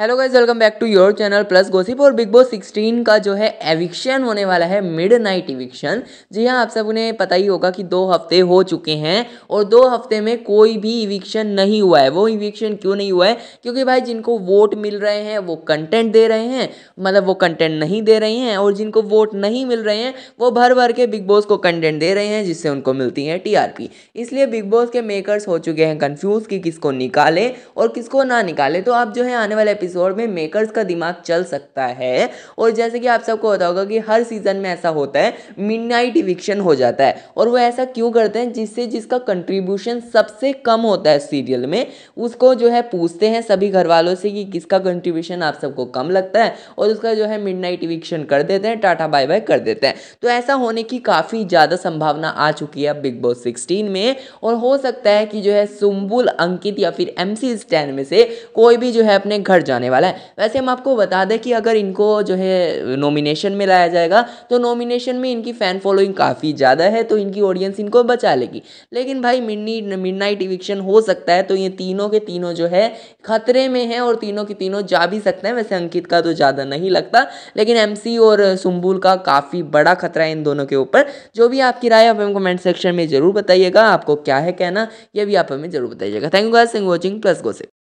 hello guys welcome back to your channel plus gossip और Bigg Boss 16 का जो है एविक्शन होने वाला है मिड नाइट इविक्शन जी हाँ आप सब उन्हें पता ही होगा कि दो हफ्ते हो चुके हैं और दो हफ्ते में कोई भी इविक्शन नहीं हुआ है वो इविक्शन क्यों नहीं हुआ है क्योंकि भाई जिनको वोट मिल रहे हैं वो कंटेंट दे रहे हैं मतलब वो कंटेंट नहीं दे रहे हैं और जिनको वोट नहीं मिल रहे हैं वो भर भर के बिग बॉस को कंटेंट दे रहे हैं जिससे उनको मिलती है टी इसलिए बिग बॉस के मेकर्स हो चुके हैं कन्फ्यूज़ कि किसको निकालें और किसको ना निकालें तो आप जो है आने वाले एपिसोड में मेकर्स का दिमाग चल सकता है और जैसे कि आप सबको पता होगा कि हर सीजन में ऐसा होता है मिड नाइट इविक्शन हो जाता है और वो ऐसा क्यों करते हैं जिससे जिसका कंट्रीब्यूशन सबसे कम होता है सीरियल में उसको जो है पूछते हैं सभी घर वालों से कि किसका कंट्रीब्यूशन आप सबको कम लगता है और उसका जो है मिड नाइट इविक्शन कर देते हैं टाटा बाय बाय कर देते हैं तो ऐसा होने की काफ़ी ज़्यादा संभावना आ चुकी है बिग बॉस सिक्सटीन में और हो सकता है कि जो है सुम्बुल अंकित या फिर एम सी स्टैन में से कोई भी जो है अपने घर जाने जाने वाला है वैसे हम आपको बता दें कि अगर इनको जो है नॉमिनेशन में लाया जाएगा तो नॉमिनेशन में इनकी फ़ैन फॉलोइंग काफ़ी ज़्यादा है तो इनकी ऑडियंस इनको बचा लेगी लेकिन भाई मिडनी मिड नाइट इविक्शन हो सकता है तो ये तीनों के तीनों जो है खतरे में है और तीनों के तीनों जा भी सकते हैं वैसे अंकित का तो ज़्यादा नहीं लगता लेकिन एम और सुम्बुल का काफ़ी बड़ा खतरा है इन दोनों के ऊपर जो भी आपकी राय आप हमें कमेंट सेक्शन में ज़रूर बताइएगा आपको क्या है कहना यह भी आप हमें ज़रूर बताइएगा thank you guys watching plus gossip